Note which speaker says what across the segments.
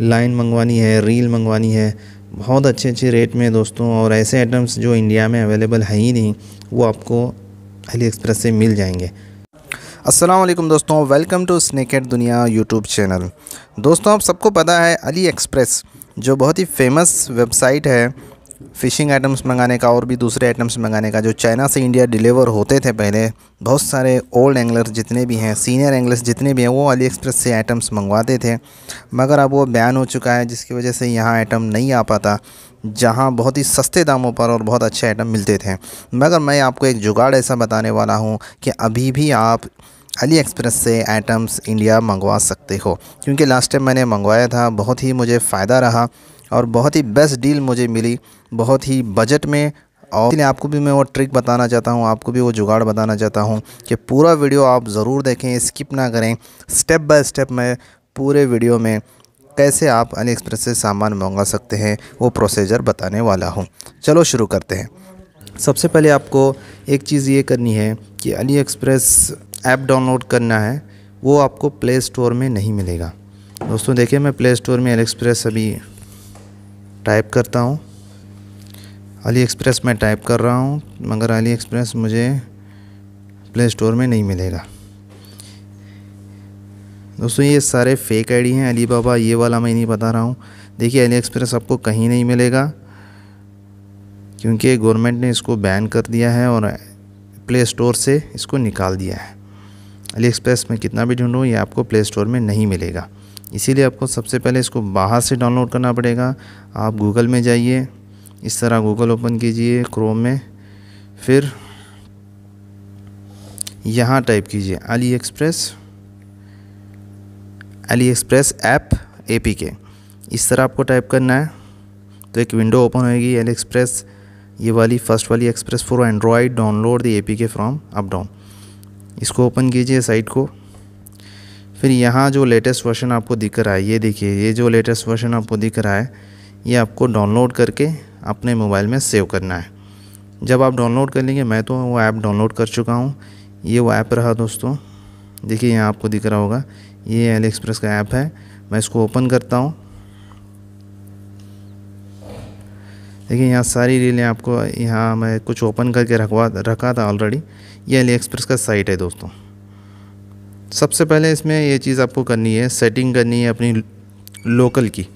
Speaker 1: line मंगवानी है reel मंगवानी है बहुत अच्छे अच्छे रेट में दोस्तों और ऐसे आइटम्स जो इंडिया में अवेलेबल है ही नहीं वो आपको अली एक्सप्रेस से मिल जाएंगे असलम दोस्तों वेलकम टू स्नेकेट दुनिया यूट्यूब चैनल दोस्तों आप सबको पता है अली एक्सप्रेस जो बहुत ही फेमस वेबसाइट है फ़िशिंग आइटम्स मंगाने का और भी दूसरे आइटम्स मंगाने का जो चाइना से इंडिया डिलीवर होते थे पहले बहुत सारे ओल्ड एंगलर्स जितने भी हैं सीनियर एंगलर्स जितने भी हैं वो अली एक्सप्रेस से आइटम्स मंगवाते थे मगर अब वो बैन हो चुका है जिसकी वजह से यहाँ आइटम नहीं आ पाता जहाँ बहुत ही सस्ते दामों पर और बहुत अच्छे आइटम मिलते थे मगर मैं आपको एक जुगाड़ ऐसा बताने वाला हूँ कि अभी भी आप अली एक्सप्रेस से आइटम्स इंडिया मंगवा सकते हो क्योंकि लास्ट टाइम मैंने मंगवाया था बहुत ही मुझे फ़ायदा रहा और बहुत ही बेस्ट डील मुझे मिली बहुत ही बजट में और इसलिए आपको भी मैं वो ट्रिक बताना चाहता हूँ आपको भी वो जुगाड़ बताना चाहता हूँ कि पूरा वीडियो आप ज़रूर देखें स्किप ना करें स्टेप बाय स्टेप मैं पूरे वीडियो में कैसे आप अली एक्सप्रेस से सामान मंगा सकते हैं वो प्रोसीजर बताने वाला हूँ चलो शुरू करते हैं सबसे पहले आपको एक चीज़ ये करनी है कि अली एक्सप्रेस ऐप डाउनलोड करना है वो आपको प्ले स्टोर में नहीं मिलेगा दोस्तों देखिए मैं प्ले स्टोर में अली एक्सप्रेस अभी टाइप करता हूँ अली एक्सप्रेस में टाइप कर रहा हूँ मगर अली एक्सप्रेस मुझे प्ले स्टोर में नहीं मिलेगा दोस्तों ये सारे फेक आईडी हैं अली बाबा ये वाला मैं नहीं बता रहा हूँ देखिए अली एक्सप्रेस आपको कहीं नहीं मिलेगा क्योंकि गवर्नमेंट ने इसको बैन कर दिया है और प्ले स्टोर से इसको निकाल दिया है अली एक्सप्रेस में कितना भी ढूंढूँ ये आपको प्ले स्टोर में नहीं मिलेगा इसीलिए आपको सबसे पहले इसको बाहर से डाउनलोड करना पड़ेगा आप गूगल में जाइए इस तरह गूगल ओपन कीजिए क्रोम में फिर यहाँ टाइप कीजिए AliExpress AliExpress app A P K इस तरह आपको टाइप करना है तो एक विंडो ओपन होगी अली एक्सप्रेस ये वाली फ़र्स्ट वाली express for Android download the A P K from up down इसको ओपन कीजिए साइट को फिर यहाँ जो लेटेस्ट वर्जन आपको दिख रहा है ये देखिए ये जो लेटेस्ट वर्जन आपको दिख रहा है ये आपको डाउनलोड करके अपने मोबाइल में सेव करना है जब आप डाउनलोड कर लेंगे मैं तो वो ऐप डाउनलोड कर चुका हूँ ये वो ऐप रहा दोस्तों देखिए यहाँ आपको दिख रहा होगा ये एल एक्सप्रेस का ऐप है मैं इसको ओपन करता हूँ देखिए यहाँ सारी रीलें आपको यहाँ मैं कुछ ओपन करके रखवा रखा था ऑलरेडी ये एल एक्सप्रेस का साइट है दोस्तों सबसे पहले इसमें ये चीज़ आपको करनी है सेटिंग करनी है अपनी लोकल की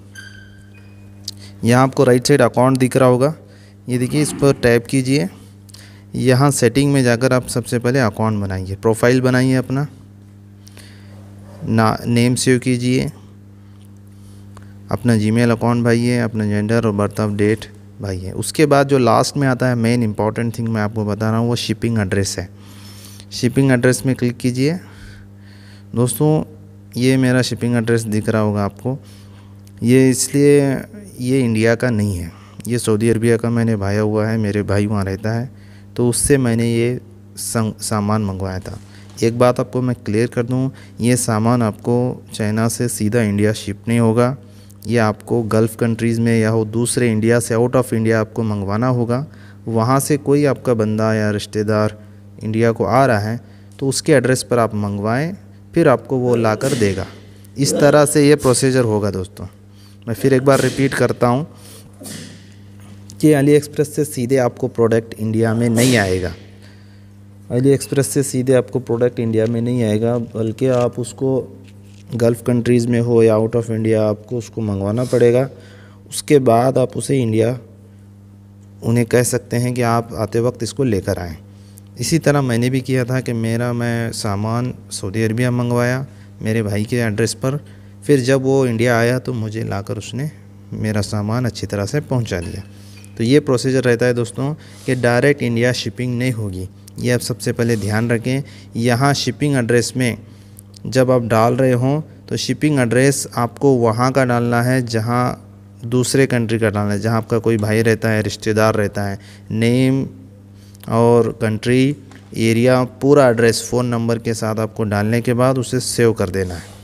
Speaker 1: यहाँ आपको राइट साइड अकाउंट दिख रहा होगा ये देखिए इस पर टैप कीजिए यहाँ सेटिंग में जाकर आप सबसे पहले अकाउंट बनाइए प्रोफाइल बनाइए अपना ना नेम सेव कीजिए अपना जीमेल अकाउंट भाइए अपना जेंडर और बर्थ ऑफ डेट भाइए उसके बाद जो लास्ट में आता है मेन इंपॉर्टेंट थिंग मैं आपको बता रहा हूँ वो शिपिंग एड्रेस है शिपिंग एड्रेस में क्लिक कीजिए दोस्तों ये मेरा शिपिंग एड्रेस दिख रहा होगा आपको ये इसलिए ये इंडिया का नहीं है ये सऊदी अरबिया का मैंने भाया हुआ है मेरे भाई वहाँ रहता है तो उससे मैंने ये सामान मंगवाया था एक बात आपको मैं क्लियर कर दूँ ये सामान आपको चाइना से सीधा इंडिया शिप नहीं होगा ये आपको गल्फ़ कंट्रीज़ में या हो दूसरे इंडिया से आउट ऑफ इंडिया आपको मंगवाना होगा वहाँ से कोई आपका बंदा या रिश्तेदार इंडिया को आ रहा है तो उसके एड्रेस पर आप मंगवाएं फिर आपको वो ला कर देगा इस तरह से ये प्रोसीजर होगा दोस्तों मैं फिर एक बार रिपीट करता हूँ कि अली एक्सप्रेस से सीधे आपको प्रोडक्ट इंडिया में नहीं आएगा अली एक्सप्रेस से सीधे आपको प्रोडक्ट इंडिया में नहीं आएगा बल्कि आप उसको गल्फ़ कंट्रीज़ में हो या आउट ऑफ इंडिया आपको उसको मंगवाना पड़ेगा उसके बाद आप उसे इंडिया उन्हें कह सकते हैं कि आप आते वक्त इसको लेकर आएँ इसी तरह मैंने भी किया था कि मेरा मैं सामान सऊदी अरबिया मंगवाया मेरे भाई के एड्रेस पर फिर जब वो इंडिया आया तो मुझे लाकर उसने मेरा सामान अच्छी तरह से पहुंचा दिया तो ये प्रोसीजर रहता है दोस्तों कि डायरेक्ट इंडिया शिपिंग नहीं होगी ये आप सबसे पहले ध्यान रखें यहाँ शिपिंग एड्रेस में जब आप डाल रहे हों तो शिपिंग एड्रेस आपको वहाँ का डालना है जहाँ दूसरे कंट्री का डालना है जहाँ आपका कोई भाई रहता है रिश्तेदार रहता है नेम और कंट्री एरिया पूरा एड्रेस फ़ोन नंबर के साथ आपको डालने के बाद उसे सेव कर देना है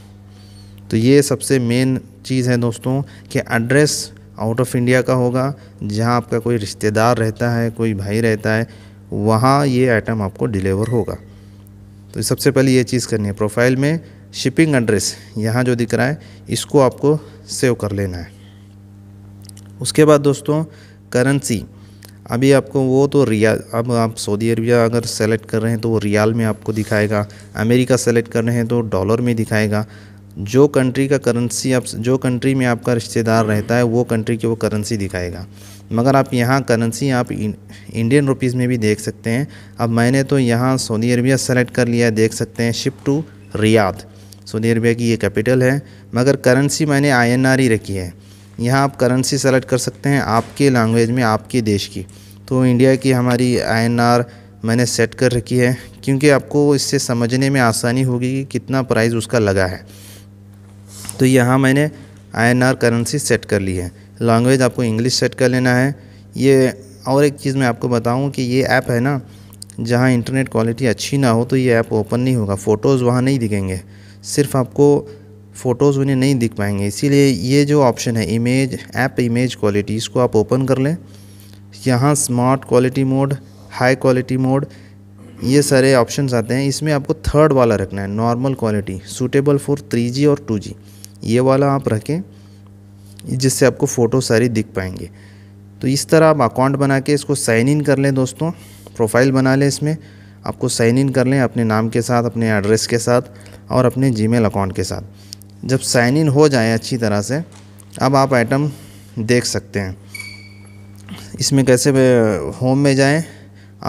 Speaker 1: तो ये सबसे मेन चीज़ है दोस्तों कि एड्रेस आउट ऑफ इंडिया का होगा जहाँ आपका कोई रिश्तेदार रहता है कोई भाई रहता है वहाँ ये आइटम आपको डिलीवर होगा तो सबसे पहले ये चीज़ करनी है प्रोफाइल में शिपिंग एड्रेस यहाँ जो दिख रहा है इसको आपको सेव कर लेना है उसके बाद दोस्तों करेंसी अभी आपको वो तो रियाल अब आप सऊदी अरबिया अगर सेलेक्ट कर रहे हैं तो वो रियाल में आपको दिखाएगा अमेरिका सेलेक्ट कर रहे हैं तो डॉलर में दिखाएगा जो कंट्री का करेंसी आप जो कंट्री में आपका रिश्तेदार रहता है वो कंट्री की वो करेंसी दिखाएगा मगर आप यहाँ करेंसी आप इंडियन रुपीज़ में भी देख सकते हैं अब मैंने तो यहाँ सऊदी अरबिया सेलेक्ट कर लिया है देख सकते हैं ship to Riyadh Saudi Arabia की ये कैपिटल है मगर करेंसी मैंने आई ही रखी है यहाँ आप करेंसी सेलेक्ट कर सकते हैं आपके लैंग्वेज में आपके देश की तो इंडिया की हमारी आईएनआर मैंने सेट कर रखी है क्योंकि आपको इससे समझने में आसानी होगी कि कितना प्राइस उसका लगा है तो यहाँ मैंने आईएनआर करेंसी सेट कर ली है लैंग्वेज आपको इंग्लिश सेट कर लेना है ये और एक चीज़ मैं आपको बताऊँ कि ये ऐप है ना जहाँ इंटरनेट क्वालिटी अच्छी ना हो तो ये ऐप ओपन नहीं होगा फ़ोटोज़ वहाँ नहीं दिखेंगे सिर्फ आपको फ़ोटोज़ उन्हें नहीं दिख पाएंगे इसीलिए ये जो ऑप्शन है इमेज ऐप इमेज क्वालिटी इसको आप ओपन कर लें यहाँ smart quality mode high quality mode ये सारे ऑप्शन आते हैं इसमें आपको थर्ड वाला रखना है normal quality suitable for three और टू ये वाला आप रखें जिससे आपको फ़ोटो सारी दिख पाएंगे तो इस तरह आप अकाउंट बना के इसको साइन इन कर लें दोस्तों प्रोफाइल बना लें इसमें आपको साइन इन कर लें अपने नाम के साथ अपने एड्रेस के साथ और अपने जीमेल अकाउंट के साथ जब साइन इन हो जाए अच्छी तरह से अब आप आइटम देख सकते हैं इसमें कैसे होम में जाएं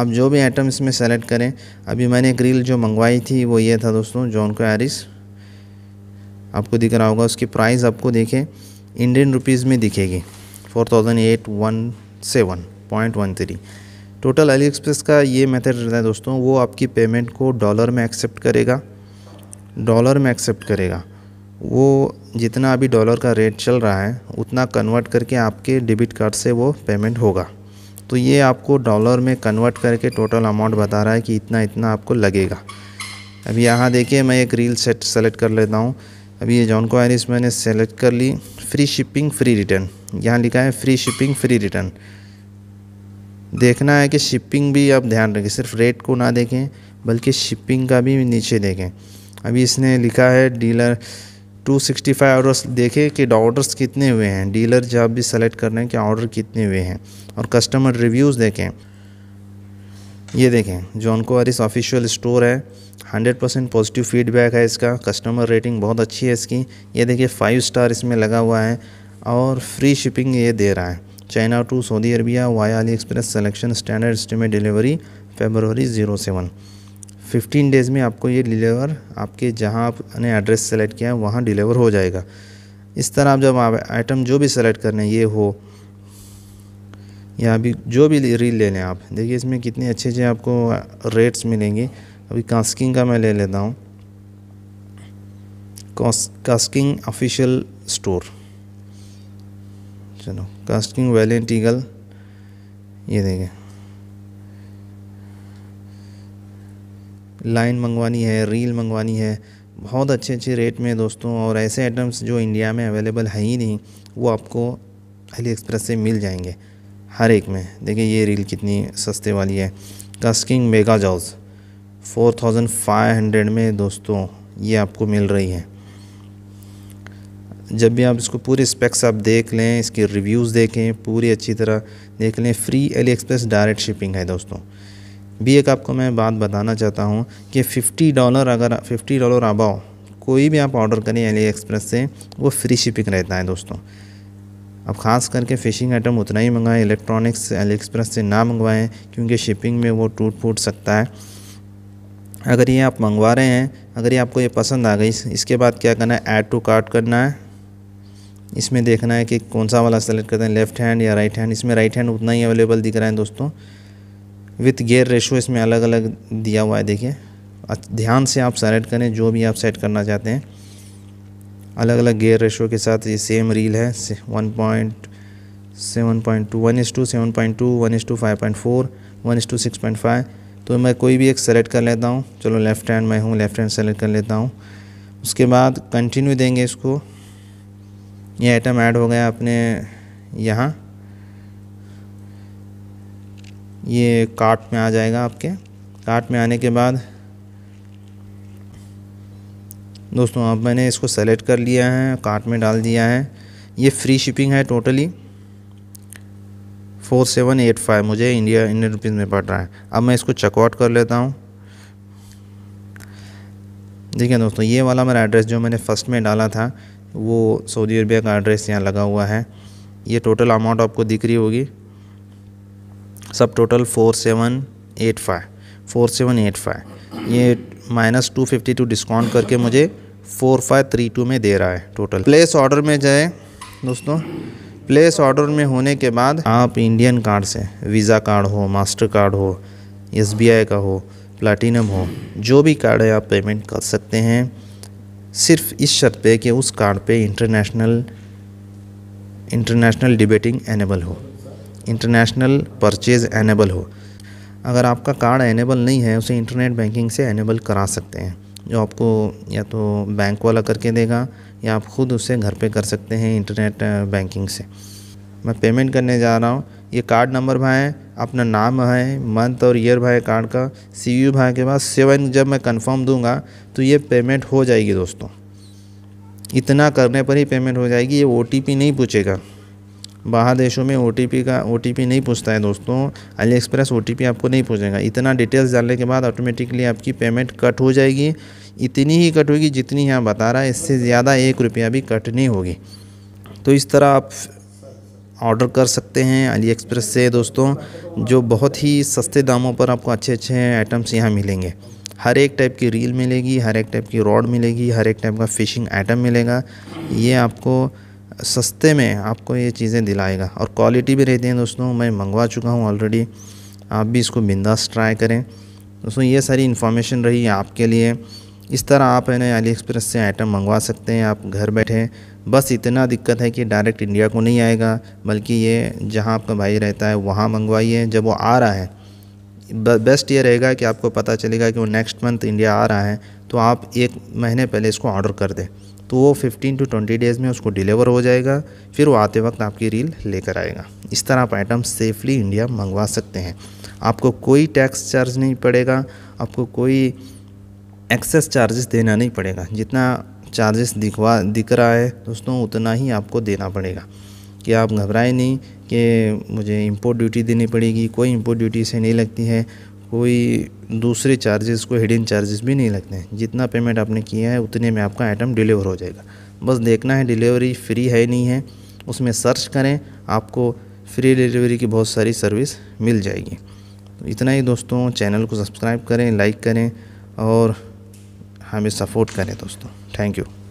Speaker 1: आप जो भी आइटम इसमें सेलेक्ट करें अभी मैंने एक रील जो मंगवाई थी वो ये था दोस्तों जॉन को एरिस आपको दिख रहा होगा उसकी प्राइस आपको देखें इंडियन रुपीज़ में दिखेगी four thousand eight one seven point one three total AliExpress का ये मेथड रहता है दोस्तों वो आपकी पेमेंट को डॉलर में एक्सेप्ट करेगा डॉलर में एक्सेप्ट करेगा वो जितना अभी डॉलर का रेट चल रहा है उतना कन्वर्ट करके आपके डेबिट कार्ड से वो पेमेंट होगा तो ये आपको डॉलर में कन्वर्ट करके टोटल अमाउंट बता रहा है कि इतना इतना आपको लगेगा अभी यहाँ देखिए मैं एक रील सेट सेलेक्ट कर लेता हूँ अभी ये जॉन क्वायरिस मैंने सेलेक्ट कर ली फ्री शिपिंग फ्री रिटर्न यहाँ लिखा है फ्री शिपिंग फ्री रिटर्न देखना है कि शिपिंग भी आप ध्यान रखें सिर्फ रेट को ना देखें बल्कि शिपिंग का भी नीचे देखें अभी इसने लिखा है डीलर 265 ऑर्डर्स देखें कि ऑर्डर्स कितने हुए हैं डीलर जब भी सेलेक्ट कर रहे हैं कि ऑर्डर कितने हुए हैं और कस्टमर रिव्यूज़ देखें ये देखें उनको कोरिस ऑफिशियल स्टोर है 100 परसेंट पॉजिटिव फीडबैक है इसका कस्टमर रेटिंग बहुत अच्छी है इसकी ये देखिए फाइव स्टार इसमें लगा हुआ है और फ्री शिपिंग ये दे रहा है China to Saudi Arabia via AliExpress selection standard estimate delivery February zero seven fifteen days में आपको ये डिलीवर आपके जहाँ आपने एड्रेस सेलेक्ट किया है वहाँ डिलीवर हो जाएगा इस तरह आप जब आप आइटम जो भी सेलेक्ट कर लें ये हो या अभी जो भी रील ले लें आप देखिए इसमें कितने अच्छे अच्छे आपको रेट्स मिलेंगे अभी कास्किंग का मैं ले लेता हूँ कास्किंग ऑफिशियल स्टोर चलो कास्किंग वैलेंट ये देखें लाइन मंगवानी है रील मंगवानी है बहुत अच्छे अच्छे रेट में दोस्तों और ऐसे आइटम्स जो इंडिया में अवेलेबल हैं ही नहीं वो आपको अली एक्सप्रेस से मिल जाएंगे हर एक में देखिए ये रील कितनी सस्ते वाली है KastKing Mega Jaws four thousand five hundred में दोस्तों ये आपको मिल रही है जब भी आप इसको पूरी स्पेक्स आप देख लें इसके रिव्यूज़ देखें पूरी अच्छी तरह देख लें free AliExpress direct shipping है दोस्तों भी एक आपको मैं बात बताना चाहता हूँ कि फिफ्टी डॉलर अगर फिफ्टी डॉलर अबाव कोई भी आप ऑर्डर करें एली एक्सप्रेस से वो फ्री शिपिंग रहता है दोस्तों अब ख़ास करके फ़िशिंग आइटम उतना ही मंगाएं इलेक्ट्रॉनिक्स एली एक्सप्रेस से ना मंगवाएं क्योंकि शिपिंग में वो टूट फूट सकता है अगर ये आप मंगवा रहे हैं अगर ये आपको ये पसंद आ गई इसके बाद क्या करना है ऐड टू कार्ट करना है इसमें देखना है कि कौन सा वाला सेलेक्ट करते हैं लेफ़्ट हैंड या राइट हैंड इसमें राइट हैंड उतना ही अवेलेबल दिख रहा है दोस्तों विथ गेयर रेशो इसमें अलग अलग दिया हुआ है देखिए ध्यान से आप सेलेक्ट करें जो भी आप सेट करना चाहते हैं अलग अलग गेयर रेशो के साथ ये सेम रील है one point seven point two one S two seven point two one S two five point four one S two six point five तो मैं कोई भी एक सेलेक्ट कर लेता हूँ चलो लेफ़्ट हैंड मैं हूँ लेफ़्ट हैंड सेलेक्ट कर लेता हूँ उसके बाद कंटिन्यू देंगे इसको ये आइटम ऐड हो गया अपने यहाँ ये कार्ट में आ जाएगा आपके कार्ट में आने के बाद दोस्तों अब मैंने इसको सेलेक्ट कर लिया है कार्ट में डाल दिया है ये फ्री शिपिंग है totally four seven eight five मुझे इंडिया इंडियन रुपीज़ में पड़ रहा है अब मैं इसको चेकआउट कर लेता हूँ देखिए दोस्तों ये वाला मेरा एड्रेस जो मैंने फ़र्स्ट में डाला था वो सऊदी अरबिया का एड्रेस यहाँ लगा हुआ है ये टोटल अमाउंट आपको दिख रही होगी सब total four seven eight five four seven eight five ये minus two fifty two discount करके मुझे फोर फाइव थ्री टू में दे रहा है टोटल प्लेस ऑर्डर में जाए दोस्तों प्लेस ऑर्डर में होने के बाद आप इंडियन कार्ड से वीज़ा कार्ड हो मास्टर कार्ड हो एस का हो प्लाटिनम हो जो भी कार्ड है आप पेमेंट कर सकते हैं सिर्फ इस शर्त पे कि उस कार्ड पे इंटरनेशनल इंटरनेशनल डिबेटिंग एनेबल हो इंटरनेशनल परचेज़ एनेबल हो अगर आपका कार्ड एनेबल नहीं है उसे इंटरनेट बैंकिंग से एनेबल करा सकते हैं जो आपको या तो बैंक वाला करके देगा या आप ख़ुद उसे घर पे कर सकते हैं इंटरनेट बैंकिंग से मैं पेमेंट करने जा रहा हूँ ये कार्ड नंबर भाई अपना नाम है मंथ और ईयर भाई कार्ड का सी यू भाई के बाद सेवन जब मैं कंफर्म दूंगा तो ये पेमेंट हो जाएगी दोस्तों इतना करने पर ही पेमेंट हो जाएगी ये ओ नहीं पूछेगा बाहर देशों में ओ का ओ नहीं पूछता है दोस्तों अली एक्सप्रेस ओ आपको नहीं पूछेगा इतना डिटेल्स डालने के बाद ऑटोमेटिकली आपकी पेमेंट कट हो जाएगी इतनी ही कट होगी जितनी यहाँ बता रहा है इससे ज़्यादा एक रुपया भी कट नहीं होगी तो इस तरह आप ऑर्डर कर सकते हैं अली एक्सप्रेस से दोस्तों जो बहुत ही सस्ते दामों पर आपको अच्छे अच्छे आइटम्स यहाँ मिलेंगे हर एक टाइप की रील मिलेगी हर एक टाइप की रॉड मिलेगी हर एक टाइप का फ़िशिंग आइटम मिलेगा ये आपको सस्ते में आपको ये चीज़ें दिलाएगा और क्वालिटी भी रहती हैं दोस्तों मैं मंगवा चुका हूँ ऑलरेडी आप भी इसको बिंदास ट्राई करें दोस्तों ये सारी इन्फॉर्मेशन रही है आपके लिए इस तरह आप है ना अली एक्सप्रेस से आइटम मंगवा सकते हैं आप घर बैठे बस इतना दिक्कत है कि डायरेक्ट इंडिया को नहीं आएगा बल्कि ये जहाँ आपका भाई रहता है वहाँ मंगवाइए जब वो आ रहा है बेस्ट ये रहेगा कि आपको पता चलेगा कि वो नेक्स्ट मंथ इंडिया आ रहा है तो आप एक महीने पहले इसको ऑर्डर कर दें तो वो 15 टू 20 डेज़ में उसको डिलीवर हो जाएगा फिर वो आते वक्त आपकी रील लेकर आएगा इस तरह आप आइटम सेफली इंडिया मंगवा सकते हैं आपको कोई टैक्स चार्ज नहीं पड़ेगा आपको कोई एक्सेस चार्जेस देना नहीं पड़ेगा जितना चार्जेस दिखवा दिख रहा है दोस्तों उतना ही आपको देना पड़ेगा कि आप घबराएं नहीं कि मुझे इम्पोर्ट ड्यूटी देनी पड़ेगी कोई इम्पोर्ट ड्यूटी से नहीं लगती है कोई दूसरे चार्जेस को हिडन चार्जेस भी नहीं लगते हैं जितना पेमेंट आपने किया है उतने में आपका आइटम डिलीवर हो जाएगा बस देखना है डिलीवरी फ्री है नहीं है उसमें सर्च करें आपको फ्री डिलीवरी की बहुत सारी सर्विस मिल जाएगी तो इतना ही दोस्तों चैनल को सब्सक्राइब करें लाइक करें और हमें सपोर्ट करें दोस्तों थैंक यू